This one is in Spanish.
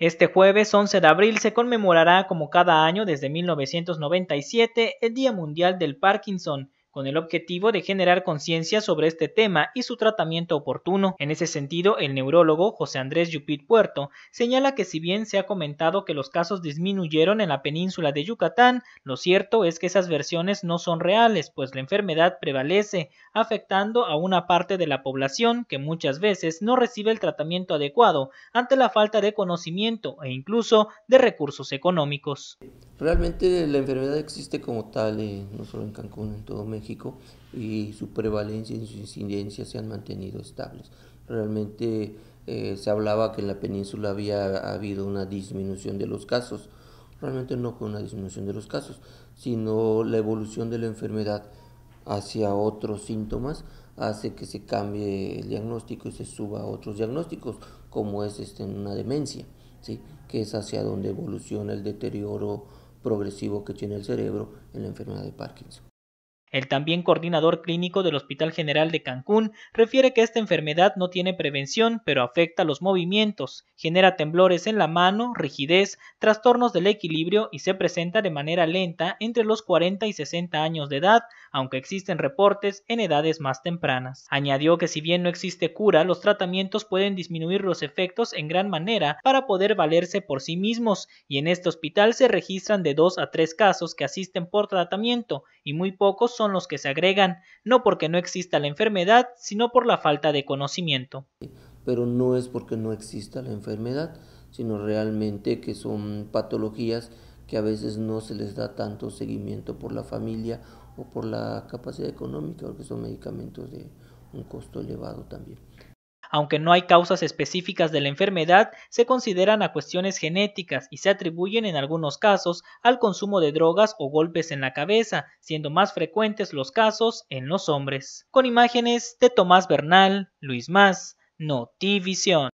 Este jueves 11 de abril se conmemorará como cada año desde 1997 el Día Mundial del Parkinson, con el objetivo de generar conciencia sobre este tema y su tratamiento oportuno. En ese sentido, el neurólogo José Andrés Yupit Puerto señala que si bien se ha comentado que los casos disminuyeron en la península de Yucatán, lo cierto es que esas versiones no son reales, pues la enfermedad prevalece, afectando a una parte de la población que muchas veces no recibe el tratamiento adecuado ante la falta de conocimiento e incluso de recursos económicos. Realmente la enfermedad existe como tal, no solo en Cancún, en todo México, y su prevalencia y su incidencia se han mantenido estables. Realmente eh, se hablaba que en la península había habido una disminución de los casos. Realmente no con una disminución de los casos, sino la evolución de la enfermedad hacia otros síntomas hace que se cambie el diagnóstico y se suba a otros diagnósticos, como es este, una demencia, ¿sí? que es hacia donde evoluciona el deterioro progresivo que tiene el cerebro en la enfermedad de Parkinson. El también coordinador clínico del Hospital General de Cancún refiere que esta enfermedad no tiene prevención, pero afecta los movimientos, genera temblores en la mano, rigidez, trastornos del equilibrio y se presenta de manera lenta entre los 40 y 60 años de edad, aunque existen reportes en edades más tempranas. Añadió que si bien no existe cura, los tratamientos pueden disminuir los efectos en gran manera para poder valerse por sí mismos, y en este hospital se registran de 2 a 3 casos que asisten por tratamiento y muy pocos son los que se agregan, no porque no exista la enfermedad, sino por la falta de conocimiento. Pero no es porque no exista la enfermedad, sino realmente que son patologías que a veces no se les da tanto seguimiento por la familia o por la capacidad económica, porque son medicamentos de un costo elevado también. Aunque no hay causas específicas de la enfermedad, se consideran a cuestiones genéticas y se atribuyen en algunos casos al consumo de drogas o golpes en la cabeza, siendo más frecuentes los casos en los hombres. Con imágenes de Tomás Bernal, Luis Más, Notivisión.